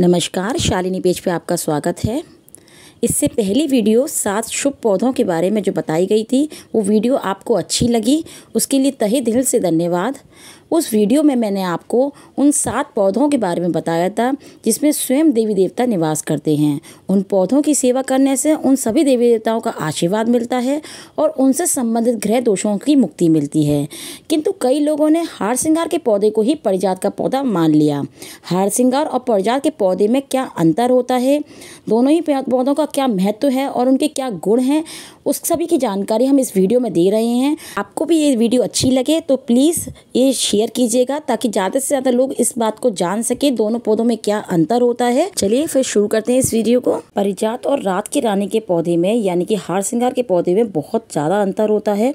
नमस्कार शालिनी पेज पे आपका स्वागत है इससे पहली वीडियो सात शुभ पौधों के बारे में जो बताई गई थी वो वीडियो आपको अच्छी लगी उसके लिए तहे दिल से धन्यवाद उस वीडियो में मैंने आपको उन सात पौधों के बारे में बताया था जिसमें स्वयं देवी देवता निवास करते हैं उन पौधों की सेवा करने से उन सभी देवी देवताओं का आशीर्वाद मिलता है और उनसे संबंधित ग्रह दोषों की मुक्ति मिलती है किंतु कई लोगों ने हार श्रृंगार के पौधे को ही परिजात का पौधा मान लिया हार श्रृंगार और परिजात के पौधे में क्या अंतर होता है दोनों ही पौधों का क्या महत्व है और उनके क्या गुण हैं उस सभी की जानकारी हम इस वीडियो में दे रहे हैं आपको भी ये वीडियो अच्छी लगे तो प्लीज़ ये शेयर कीजिएगा ताकि ज़्यादा से ज़्यादा लोग इस बात को जान सके दोनों पौधों में क्या अंतर होता है चलिए फिर शुरू करते हैं इस वीडियो को परिजात और रात की रानी के पौधे में यानी कि हार श्रृंगार के पौधे में बहुत ज़्यादा अंतर होता है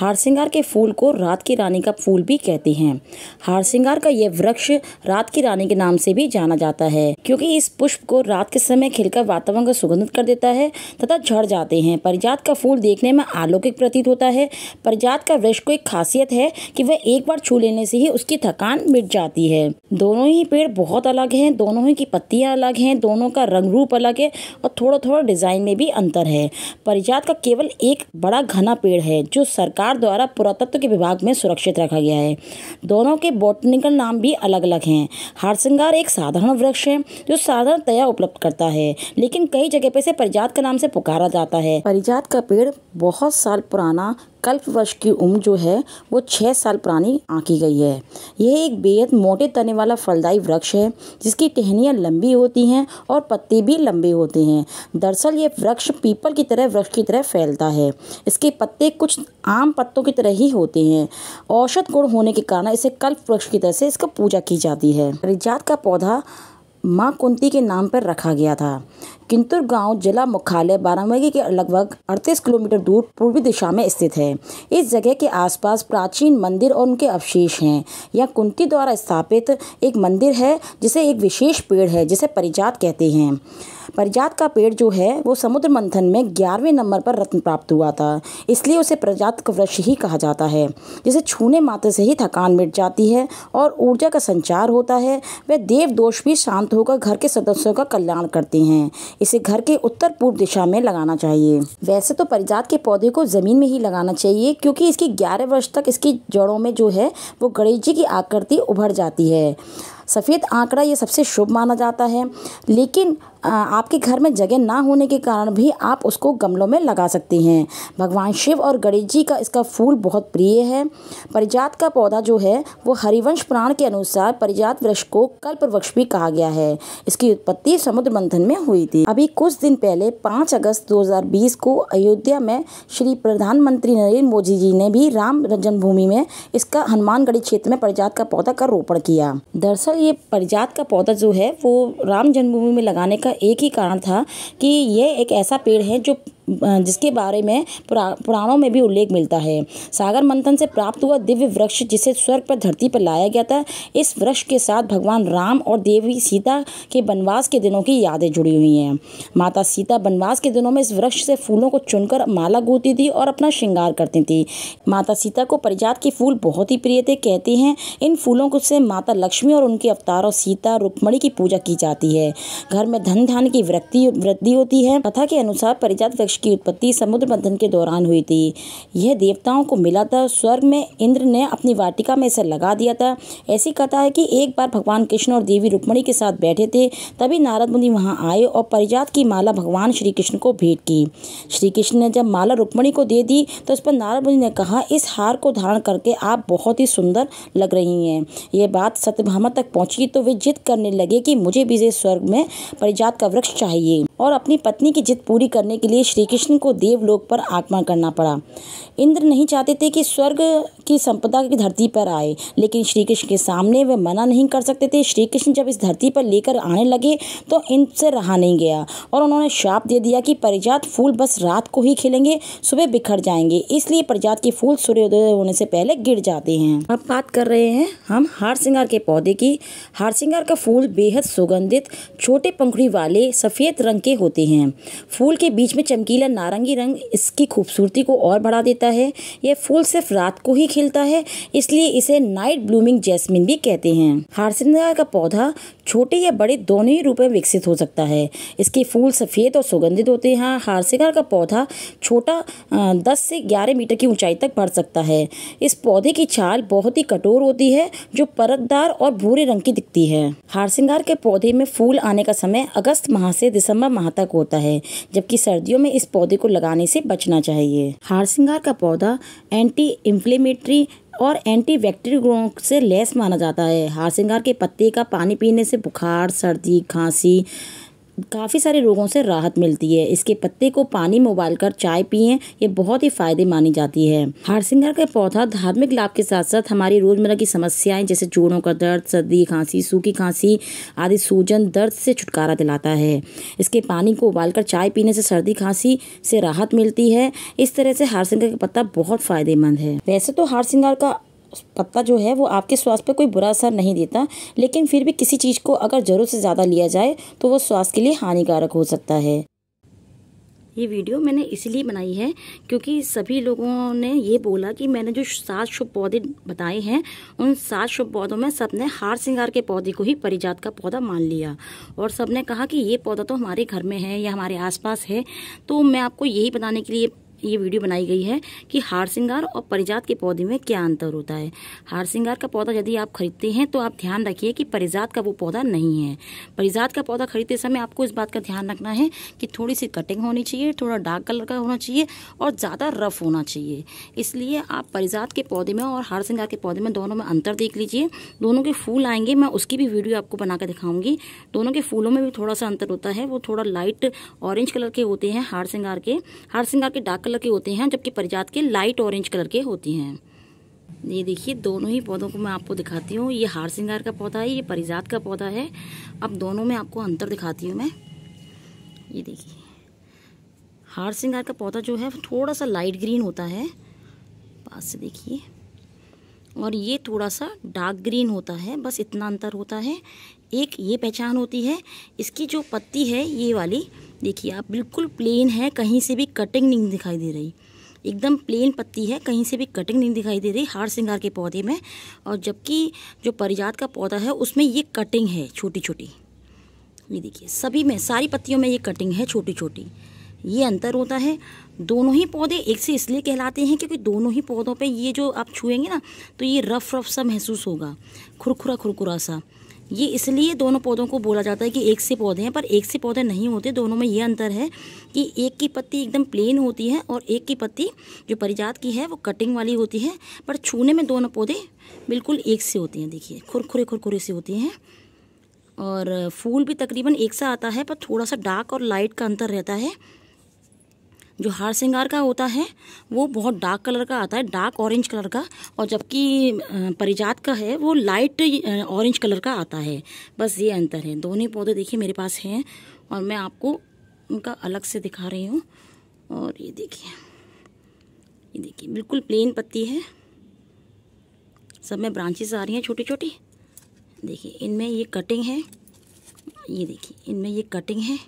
हार श्रृंगार के फूल को रात की रानी का फूल भी कहते हैं हार श्रृंगार का यह वृक्ष रात की रानी के नाम से भी जाना जाता है क्योंकि इस पुष्प को रात के समय खिलकर वातावरण को सुगंधित कर देता है तथा झड़ जाते हैं परिजात का फूल देखने में अलौकिक प्रतीत होता है परिजात का वृक्ष को एक खासियत है कि वह एक बार छू लेने से ही उसकी थकान मिट जाती है दोनों ही पेड़ बहुत अलग हैं दोनों ही की पत्तियाँ अलग हैं दोनों का रंग रूप अलग है और थोड़ा थोड़ा डिज़ाइन में भी अंतर है परिजात का केवल एक बड़ा घना पेड़ है जो सरकार द्वारा पुरातत्व के विभाग में सुरक्षित रखा गया है दोनों के बॉटनिकल नाम भी अलग अलग हैं हारसिंगार एक साधारण वृक्ष है जो साधारणतया उपलब्ध करता है लेकिन कई जगह पर इसे परिजात के नाम से पुकारा जाता है परिजात का पेड़ बहुत साल पुराना कल्प वर्ष की उम्र जो है वो छः साल पुरानी आंकी गई है यह एक बेहद मोटे तने वाला फलदायी वृक्ष है जिसकी टहनियाँ लंबी होती हैं और पत्ते भी लंबे होते हैं दरअसल ये वृक्ष पीपल की तरह वृक्ष की तरह फैलता है इसके पत्ते कुछ आम पत्तों की तरह ही होते हैं औषध गुण होने के कारण इसे कल्प वृक्ष की तरह से इसका पूजा की जाती है रिजात का पौधा माँ कुंती के नाम पर रखा गया था किंतुर गांव जिला मुख्यालय बारामगी के लगभग 38 किलोमीटर दूर पूर्वी दिशा में स्थित है इस जगह के आसपास प्राचीन मंदिर और उनके अवशेष हैं यह कुंती द्वारा स्थापित एक मंदिर है जिसे एक विशेष पेड़ है जिसे परिजात कहते हैं प्रजात का पेड़ जो है वो समुद्र मंथन में ग्यारहवें नंबर पर रत्न प्राप्त हुआ था इसलिए उसे प्रजात का वृक्ष ही कहा जाता है जिसे छूने मात्र से ही थकान मिट जाती है और ऊर्जा का संचार होता है वह देव दोष भी शांत होकर घर के सदस्यों का कल्याण करते हैं इसे घर के उत्तर पूर्व दिशा में लगाना चाहिए वैसे तो परिजात के पौधे को ज़मीन में ही लगाना चाहिए क्योंकि इसकी ग्यारह वर्ष तक इसकी जड़ों में जो है वो गणेश जी की आकृति उभर जाती है सफ़ेद आंकड़ा ये सबसे शुभ माना जाता है लेकिन आपके घर में जगह ना होने के कारण भी आप उसको गमलों में लगा सकती हैं भगवान शिव और गणेश जी का इसका फूल बहुत प्रिय है परिजात का पौधा जो है वो हरिवंश प्राण के अनुसार परिजात वृक्ष को कल्प वृक्ष भी कहा गया है इसकी उत्पत्ति समुद्र मंथन में हुई थी अभी कुछ दिन पहले पाँच अगस्त दो को अयोध्या में श्री प्रधानमंत्री नरेंद्र मोदी जी ने भी राम जन्मभूमि में इसका हनुमानगढ़ी क्षेत्र में परिजात का पौधा का रोपण किया दरअसल ये परिजात का पौधा जो है वो राम जन्मभूमि में लगाने का एक ही कारण था कि ये एक ऐसा पेड़ है जो जिसके बारे में पुरा पुराणों में भी उल्लेख मिलता है सागर मंथन से प्राप्त हुआ दिव्य वृक्ष जिसे स्वर्ग पर धरती पर लाया गया था इस वृक्ष के साथ भगवान राम और देवी सीता के वनवास के दिनों की यादें जुड़ी हुई हैं माता सीता वनवास के दिनों में इस वृक्ष से फूलों को चुनकर माला गूंथती थी और अपना श्रृंगार करती थी माता सीता को परिजात के फूल बहुत ही प्रिय थे कहती हैं इन फूलों को से माता लक्ष्मी और उनके अवतारों सीता रुक्मणी की पूजा की जाती है घर में धन धान की वृद्धि वृद्धि होती है कथा के अनुसार परिजात वृक्ष वृक्ष की उत्पत्ति समुद्र मंथन के दौरान हुई थी यह देवताओं को मिला था स्वर्ग में इंद्र ने अपनी वाटिका में इसे लगा दिया था ऐसी कथा है कि एक बार भगवान कृष्ण और देवी रुक्मणी के साथ बैठे थे तभी नारद मुनि वहाँ आए और परिजात की माला भगवान श्री कृष्ण को भेंट की श्री कृष्ण ने जब माला रुक्मणी को दे दी तो उस पर नारद मुनि ने कहा इस हार को धारण करके आप बहुत ही सुंदर लग रही हैं ये बात सत्यभामा तक पहुंची तो वे जिद करने लगे कि मुझे भी इसे स्वर्ग में परिजात का वृक्ष चाहिए और अपनी पत्नी की जिद पूरी करने के लिए श्री कृष्ण को देवलोक पर आगमन करना पड़ा इंद्र नहीं चाहते थे कि स्वर्ग की संपदा की धरती पर आए लेकिन श्री कृष्ण के सामने वे मना नहीं कर सकते थे श्री कृष्ण जब इस धरती पर लेकर आने लगे तो इनसे रहा नहीं गया और उन्होंने श्राप दे दिया कि परिजात फूल बस रात को ही खिलेंगे सुबह बिखर जाएंगे इसलिए परिजात के फूल सूर्योदय होने से पहले गिर जाते हैं अब बात कर रहे हैं हम हार सिंगार के पौधे की हार सिंगार का फूल बेहद सुगंधित छोटे पंखुड़ी वाले सफ़ेद रंग के होते हैं फूल के बीच में चमकीला नारंगी रंग इसकी खूबसूरती को और बढ़ा देता है यह फूल सिर्फ रात को ही खिलता है इसलिए इसे नाइट ब्लूमिंग जैस्मिन भी कहते हैं हारसिंदा का पौधा छोटे या बड़े दोनों ही रूप में विकसित हो सकता है इसके फूल सफ़ेद और सुगंधित होते हैं हारसिंगा का पौधा छोटा दस से ग्यारह मीटर की ऊंचाई तक बढ़ सकता है इस पौधे की छाल बहुत ही कठोर होती है जो परतदार और भूरे रंग की दिखती है हारसिंगार के पौधे में फूल आने का समय अगस्त माह से दिसंबर माह तक होता है जबकि सर्दियों में इस पौधे को लगाने से बचना चाहिए हार सिंगार का पौधा एंटी इन्फ्लेमेटरी और एंटी बैक्टीरियल गुणों से लेस माना जाता है हार सिंगार के पत्ते का पानी पीने से बुखार सर्दी खांसी काफ़ी सारे रोगों से राहत मिलती है इसके पत्ते को पानी में उबाल कर चाय पिए ये बहुत ही फायदे मानी जाती है हारसिंगर का पौधा धार्मिक लाभ के साथ साथ हमारी रोजमर्रा की समस्याएं जैसे जोड़ों का दर्द सर्दी खांसी सूखी खांसी आदि सूजन दर्द से छुटकारा दिलाता है इसके पानी को उबालकर चाय पीने से सर्दी खांसी से राहत मिलती है इस तरह से हारसिंगर का पत्ता बहुत फायदेमंद है वैसे तो हारसिंगार का पत्ता जो है वो आपके स्वास्थ्य पर कोई बुरा असर नहीं देता लेकिन फिर भी किसी चीज़ को अगर ज़रूरत से ज़्यादा लिया जाए तो वो स्वास्थ्य के लिए हानिकारक हो सकता है ये वीडियो मैंने इसलिए बनाई है क्योंकि सभी लोगों ने ये बोला कि मैंने जो सात शुभ पौधे बताए हैं उन सात शुभ पौधों में सबने हार सिंगार के पौधे को ही परिजात का पौधा मान लिया और सबने कहा कि ये पौधा तो हमारे घर में है या हमारे आसपास है तो मैं आपको यही बताने के लिए ये वीडियो बनाई गई है कि हार सिंगार और परिजात के पौधे में क्या अंतर होता है हार सिंगार का पौधा यदि आप खरीदते हैं तो आप ध्यान रखिए कि परिजात का वो पौधा नहीं है परिजात का पौधा खरीदते समय आपको इस बात का ध्यान रखना है कि थोड़ी सी कटिंग होनी चाहिए थोड़ा डार्क कलर का होना चाहिए और ज़्यादा रफ होना चाहिए इसलिए आप परिजात के पौधे में और हार श्रृंगार के पौधे में दोनों में अंतर देख लीजिए दोनों के फूल आएंगे मैं उसकी भी वीडियो आपको बनाकर दिखाऊंगी दोनों के फूलों में भी थोड़ा सा अंतर होता है वो थोड़ा लाइट ऑरेंज कलर के होते हैं हार श्रृंगार के हार श्रृंगार के डार्क कलर कलर के होते हैं जबकि परिजात के लाइट ऑरेंज कलर के होते हैं ये देखिए दोनों ही पौधों को मैं आपको दिखाती हूँ ये हार सिंगार का पौधा है ये परिजात का पौधा है अब दोनों में आपको अंतर दिखाती हूँ मैं ये देखिए हार सिंगार का पौधा जो है थोड़ा सा लाइट ग्रीन होता है पास से देखिए और ये थोड़ा सा डार्क ग्रीन होता है बस इतना अंतर होता है एक ये पहचान होती है इसकी जो पत्ती है ये वाली देखिए आप बिल्कुल प्लेन है कहीं से भी कटिंग नहीं दिखाई दे रही एकदम प्लेन पत्ती है कहीं से भी कटिंग नहीं दिखाई दे रही हार सिंगार के पौधे में और जबकि जो परिजात का पौधा है उसमें ये कटिंग है छोटी छोटी ये देखिए सभी में सारी पत्तियों में ये कटिंग है छोटी छोटी ये अंतर होता है दोनों ही पौधे एक से इसलिए कहलाते हैं क्योंकि दोनों ही पौधों पे ये जो आप छुएंगे ना तो ये रफ रफ सा महसूस होगा खुरखुरा खुरखुरा सा ये इसलिए दोनों पौधों को बोला जाता है कि एक से पौधे हैं पर एक से पौधे नहीं होते दोनों में ये अंतर है कि एक की पत्ती एकदम प्लेन होती है और एक की पत्ती जो परिजात की है वो कटिंग वाली होती है पर छूने में दोनों पौधे बिल्कुल एक से होते हैं देखिए खुरखुरे खुरखुरे से होते हैं और फूल भी तकरीबन एक सा आता है पर थोड़ा सा डार्क और लाइट का अंतर रहता है जो हार श्रृंगार का होता है वो बहुत डार्क कलर का आता है डार्क ऑरेंज कलर का और जबकि परिजात का है वो लाइट ऑरेंज कलर का आता है बस ये अंतर है दोनों पौधे देखिए मेरे पास हैं और मैं आपको उनका अलग से दिखा रही हूँ और ये देखिए ये देखिए बिल्कुल प्लेन पत्ती है सब में ब्रांचेस आ रही हैं छोटी छोटी देखिए इनमें ये कटिंग है ये देखिए इनमें ये कटिंग है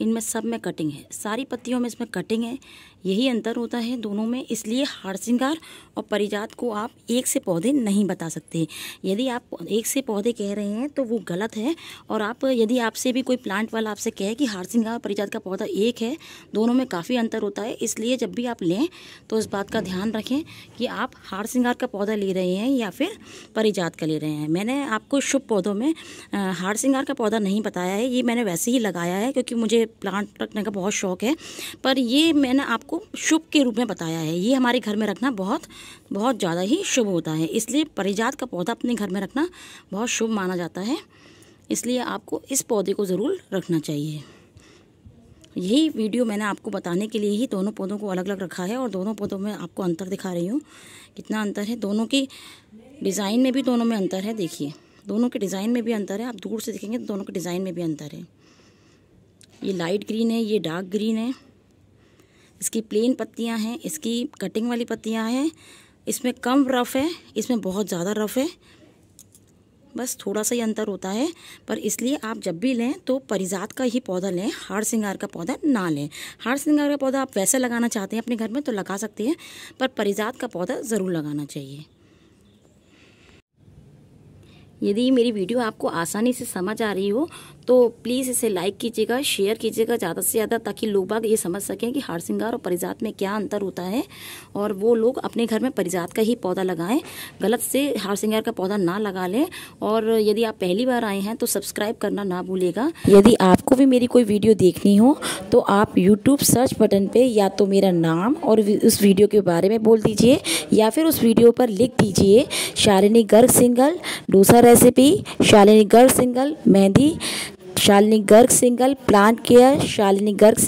इनमें सब में कटिंग है सारी पत्तियों में इसमें कटिंग है यही अंतर होता है दोनों में इसलिए हार श्रृंगार और परिजात को आप एक से पौधे नहीं बता सकते यदि आप एक से पौधे कह रहे हैं तो वो गलत है और आप यदि आपसे भी कोई प्लांट वाला आपसे कहे कि हार श्रृंगार परिजात का पौधा एक है दोनों में काफ़ी अंतर होता है इसलिए जब भी आप लें तो इस बात का ध्यान रखें कि आप हार श्रृंगार का पौधा ले रहे हैं या फिर परिजात का ले रहे हैं मैंने आपको शुभ पौधों में हार श्रृंगार का पौधा नहीं बताया है ये मैंने वैसे ही लगाया है क्योंकि मुझे प्लांट रखने का बहुत शौक है पर ये मैंने आप को शुभ के रूप में बताया है ये हमारे घर में रखना बहुत बहुत ज़्यादा ही शुभ होता है इसलिए परिजात का पौधा अपने घर में रखना बहुत शुभ माना जाता है इसलिए आपको इस पौधे को ज़रूर रखना चाहिए यही वीडियो मैंने आपको बताने के लिए ही दोनों पौधों को अलग अलग रखा है और दोनों पौधों में आपको अंतर दिखा रही हूँ कितना अंतर है दोनों की डिज़ाइन में भी दोनों में अंतर है देखिए दोनों के डिज़ाइन में भी अंतर है आप दूर से देखेंगे तो दोनों के डिज़ाइन में भी अंतर है ये लाइट ग्रीन है ये डार्क ग्रीन है इसकी प्लेन पत्तियां हैं इसकी कटिंग वाली पत्तियां हैं इसमें कम रफ़ है इसमें बहुत ज़्यादा रफ़ है बस थोड़ा सा ही अंतर होता है पर इसलिए आप जब भी लें तो परिजात का ही पौधा लें हार सिंगार का पौधा ना लें हार सिंगार का पौधा आप वैसे लगाना चाहते हैं अपने घर में तो लगा सकते हैं पर परिजात का पौधा ज़रूर लगाना चाहिए यदि मेरी वीडियो आपको आसानी से समझ आ रही हो तो प्लीज़ इसे लाइक कीजिएगा शेयर कीजिएगा ज़्यादा से ज़्यादा ताकि लोग बाग ये समझ सकें कि हार सिंगार और परिजात में क्या अंतर होता है और वो लोग अपने घर में परिजात का ही पौधा लगाएं गलत से हार सिंगार का पौधा ना लगा लें और यदि आप पहली बार आए हैं तो सब्सक्राइब करना ना भूलेगा यदि आपको भी मेरी कोई वीडियो देखनी हो तो आप यूट्यूब सर्च बटन पर या तो मेरा नाम और उस वीडियो के बारे में बोल दीजिए या फिर उस वीडियो पर लिख दीजिए Shalini Garg single dosa recipe Shalini Garg single mehndi Shalini Garg single plant care Shalini Garg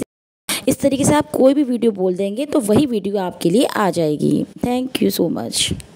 इस तरीके से आप कोई भी वीडियो बोल देंगे तो वही वीडियो आपके लिए आ जाएगी थैंक यू सो मच